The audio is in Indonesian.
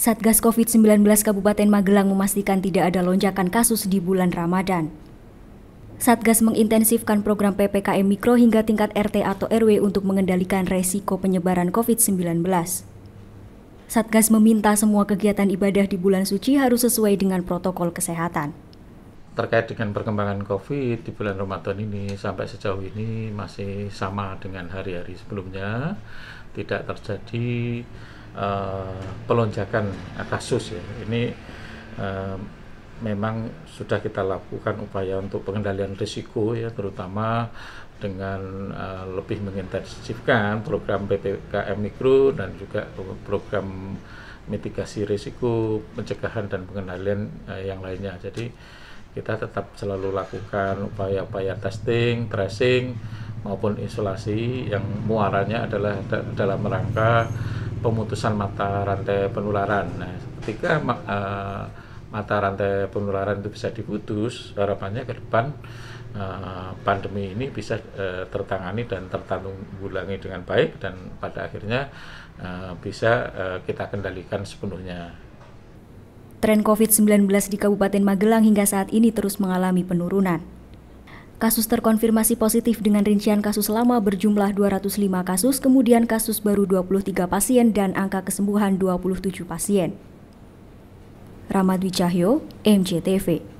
Satgas COVID-19 Kabupaten Magelang memastikan tidak ada lonjakan kasus di bulan Ramadan. Satgas mengintensifkan program PPKM Mikro hingga tingkat RT atau RW untuk mengendalikan resiko penyebaran COVID-19. Satgas meminta semua kegiatan ibadah di bulan suci harus sesuai dengan protokol kesehatan. Terkait dengan perkembangan COVID di bulan Ramadan ini sampai sejauh ini masih sama dengan hari-hari sebelumnya, tidak terjadi Eh, pelonjakan kasus ya. Ini eh, memang sudah kita lakukan upaya untuk pengendalian risiko ya terutama dengan eh, lebih mengintensifkan program PPKM mikro dan juga program mitigasi risiko pencegahan dan pengendalian yang lainnya. Jadi kita tetap selalu lakukan upaya-upaya testing, tracing maupun isolasi yang muaranya adalah dalam rangka pemutusan mata rantai penularan. Nah, ketika uh, mata rantai penularan itu bisa diputus, harapannya ke depan uh, pandemi ini bisa uh, tertangani dan tertanggulangi dengan baik dan pada akhirnya uh, bisa uh, kita kendalikan sepenuhnya. Tren COVID-19 di Kabupaten Magelang hingga saat ini terus mengalami penurunan. Kasus terkonfirmasi positif dengan rincian kasus lama berjumlah 205 kasus, kemudian kasus baru 23 pasien dan angka kesembuhan 27 pasien. Ramadwi Cahyo, MCTV.